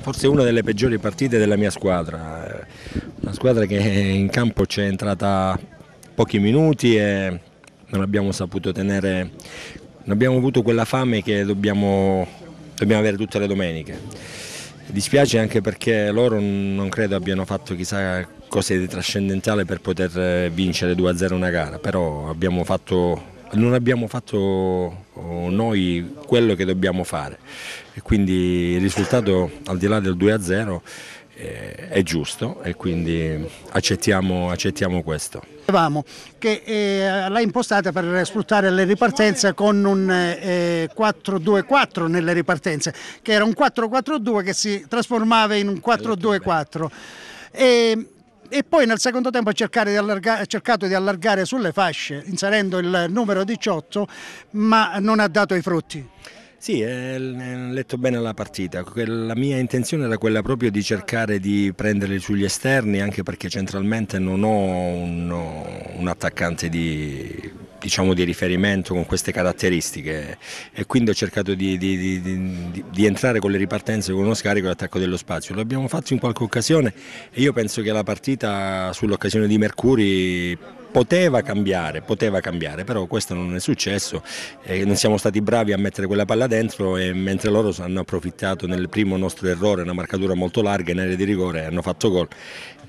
forse una delle peggiori partite della mia squadra, eh, una squadra che in campo ci è entrata pochi minuti e non abbiamo saputo tenere, non abbiamo avuto quella fame che dobbiamo, dobbiamo avere tutte le domeniche. Dispiace anche perché loro non credo abbiano fatto chissà cosa di trascendentale per poter eh, vincere 2-0 una gara, però abbiamo fatto non abbiamo fatto oh, noi quello che dobbiamo fare e quindi il risultato al di là del 2-0 a eh, è giusto e quindi accettiamo, accettiamo questo. Che eh, l'ha impostata per sfruttare le ripartenze con un eh, 4-2-4 nelle ripartenze, che era un 4-4-2 che si trasformava in un 4-2-4 e poi nel secondo tempo ha eh, cercato di allargare sulle fasce inserendo il numero 18 ma non ha dato i frutti. Sì, ho letto bene la partita. La mia intenzione era quella proprio di cercare di prenderli sugli esterni, anche perché centralmente non ho un, un attaccante di diciamo, di riferimento con queste caratteristiche e quindi ho cercato di, di, di, di entrare con le ripartenze con uno scarico e l'attacco dello spazio. Lo abbiamo fatto in qualche occasione e io penso che la partita sull'occasione di Mercuri poteva cambiare, poteva cambiare, però questo non è successo, eh, non siamo stati bravi a mettere quella palla dentro e mentre loro hanno approfittato nel primo nostro errore, una marcatura molto larga in area di rigore, hanno fatto gol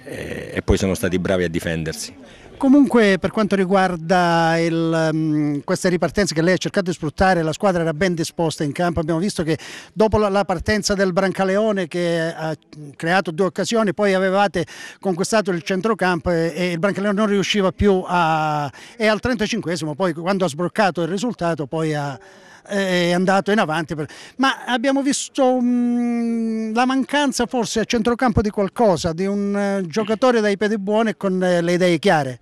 eh, e poi sono stati bravi a difendersi. Comunque per quanto riguarda il, um, queste ripartenze che lei ha cercato di sfruttare, la squadra era ben disposta in campo, abbiamo visto che dopo la, la partenza del Brancaleone che ha creato due occasioni, poi avevate conquistato il centrocampo e, e il Brancaleone non riusciva più a... e al 35esimo poi quando ha sbroccato il risultato poi ha, è andato in avanti. Ma abbiamo visto mh, mm, la mancanza forse a centrocampo di qualcosa, di un uh, giocatore dai piedi buoni con uh, le idee chiare.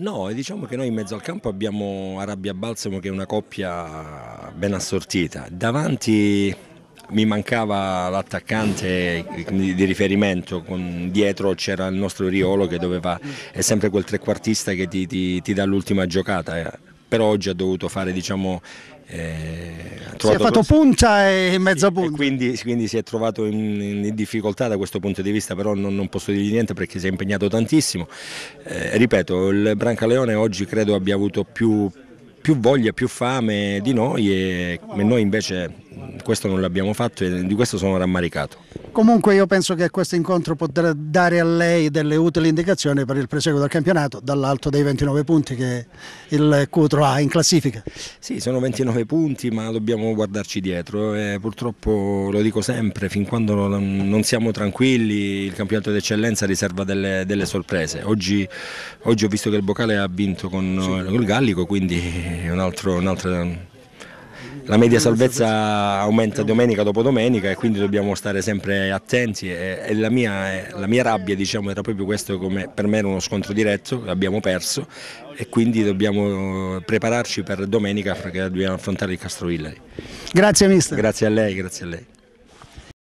No, diciamo che noi in mezzo al campo abbiamo Arabia Balsamo che è una coppia ben assortita. Davanti mi mancava l'attaccante di riferimento, dietro c'era il nostro Riolo che doveva, è sempre quel trequartista che ti, ti, ti dà l'ultima giocata però oggi ha dovuto fare diciamo eh, si è fatto punta e mezza punta. E quindi, quindi, si è trovato in, in, difficoltà da questo punto di vista, però non, non posso dirgli niente perché si è impegnato tantissimo. Eh, ripeto, il Brancaleone oggi credo abbia avuto più, più voglia, più fame di noi e noi invece questo non l'abbiamo fatto e di questo sono rammaricato. Comunque io penso che questo incontro potrà dare a lei delle utili indicazioni per il proseguo del campionato dall'alto dei 29 punti che il Cutro ha in classifica. Sì, sono 29 punti ma dobbiamo guardarci dietro e purtroppo lo dico sempre, fin quando non siamo tranquilli il campionato d'eccellenza riserva delle, delle sorprese. Oggi, oggi, ho visto che il Bocale ha vinto con, sì. il Gallico, quindi un altro, un altro la media salvezza aumenta domenica dopo domenica e quindi dobbiamo stare sempre attenti e, e la, mia, eh, la, mia, rabbia diciamo, era proprio questo come per me era uno scontro diretto, l'abbiamo perso e quindi dobbiamo prepararci per domenica perché dobbiamo affrontare il Castrovillari. Grazie mister. Grazie a lei, grazie a lei.